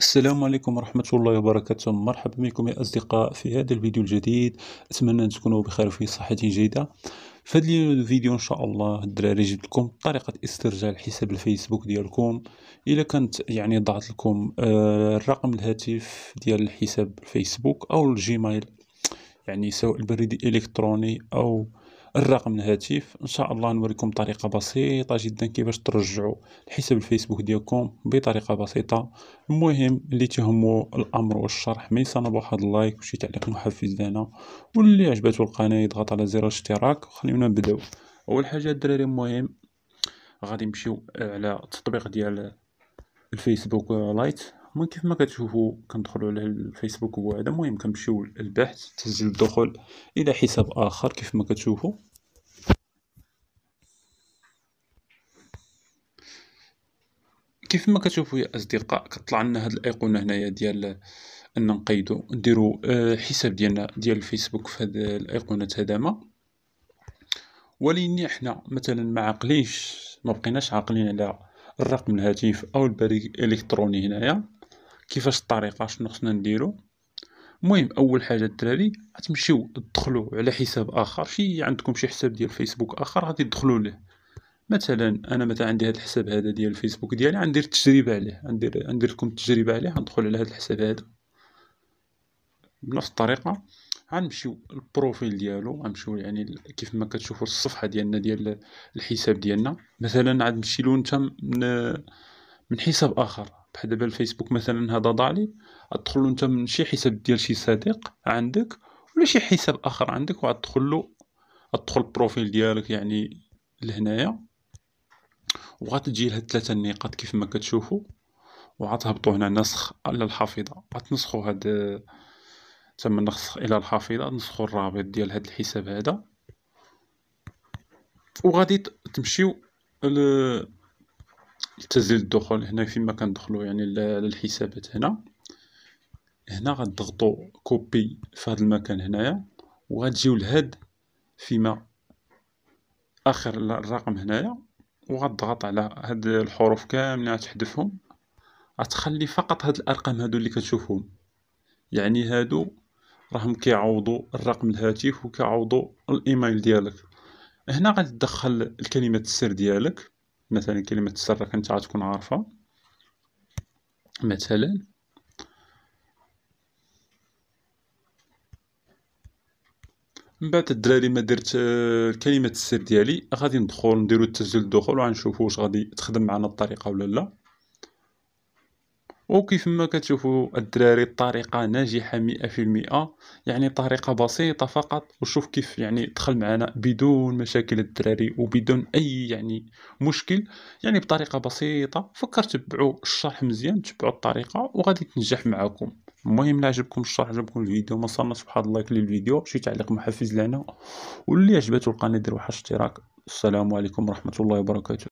السلام عليكم ورحمة الله وبركاته مرحبا بكم يا أصدقاء في هذا الفيديو الجديد أتمنى أن تكونوا بخير وفي صحة جيدة في هذا الفيديو إن شاء الله الدراري جبت لكم طريقة استرجاع الحساب الفيسبوك ديالكم إذا كانت يعني ضعت لكم آه، الرقم الهاتف ديال الحساب الفيسبوك أو الجيميل يعني سواء البريد الإلكتروني أو الرقم الهاتف ان شاء الله نوريكم طريقه بسيطه جدا كيفاش ترجعوا الحساب الفيسبوك ديالكم بطريقه بسيطه المهم اللي تهمو الامر والشرح ما ينسى واحد اللايك وشي تعليق محفز لنا واللي عجبته القناه يضغط على زر الاشتراك وخلينا نبداو اول حاجه الدراري المهم غادي نمشيو على التطبيق ديال الفيسبوك لايت المهم كيف ما كتشوفوا كندخلوا على الفيسبوك هو هذا المهم كنمشيو للبحث تسجيل الدخول الى حساب اخر كيف ما كتشوفوا كيف ما كتشوفوا يا اصدقاء كطلع لنا هاد الايقونه هنايا ديال ان نقيدو نديرو آه، حساب ديالنا ديال الفيسبوك في هاد الايقونه هذاما ولاني حنا مثلا ما عقليش ما بقيناش عاقلين على الرقم الهاتف او البريد الالكتروني هنايا كيفاش الطريقه شنو خصنا نديرو المهم اول حاجه الدراري غتمشيو تدخلوا على حساب اخر شي عندكم شي حساب ديال فيسبوك اخر غادي تدخلوا ليه مثلا انا مثلا عندي هذا الحساب هذا ديال الفيسبوك ديالي غندير تجربه عليه غندير ندير لكم التجربه عليه غندخل على هذا الحساب هذا بنفس الطريقه غنمشيو البروفيل ديالو غنمشيو يعني كيف ما كتشوفوا الصفحه ديالنا ديال الحساب ديالنا مثلا عاد نمشي له انت من حساب اخر بحال دابا الفيسبوك مثلا هذا ضاع لي ادخل انت من شي حساب ديال شي صديق عندك ولا شي حساب اخر عندك وادخل له غتدخل البروفيل ديالك يعني لهنايا وغتجي لها ثلاثه النقاط كيف ما كتشوفوا وغتهبطوا هنا نسخ على الحافظه غتنسخوا هاد تم نسخ الى الحافظه نسخوا الرابط ديال هاد الحساب هذا وغادي تمشيو ل... تسجيل الدخول هنا فيما كندخلو يعني للحسابات هنا هنا غتضغطوا كوبي في هذا المكان هنايا وغتجيو لهاد فيما اخر الرقم هنايا وغتضغط على هاد الحروف كاملين غتحذفهم غتخلي فقط هاد الارقام هادو اللي كتشوفهم يعني هادو راهم كيعوضوا الرقم الهاتف وكيعوضوا الايميل ديالك هنا غتدخل الكلمه السر ديالك مثلا كلمة سر كنت غتكون عارفة مثلا من بعد الدراري ما درت آه، كلمة السر ديالي غادي ندخل نديرو التسجيل الدخول وغنشوفو واش غادي تخدم معنا الطريقة ولا لا وكيف ما كتشوفوا الدراري الطريقه ناجحه مئة في المئة يعني طريقه بسيطه فقط وشوف كيف يعني دخل معنا بدون مشاكل الدراري وبدون اي يعني مشكل يعني بطريقه بسيطه فكر تبعوا الشرح مزيان تبعوا الطريقه وغادي تنجح معكم المهم لا عجبكم الشرح عجبكم الفيديو ما سبحان الله لايك للفيديو شي تعليق محفز لنا واللي عجبته القناه دير واحد اشتراك السلام عليكم ورحمه الله وبركاته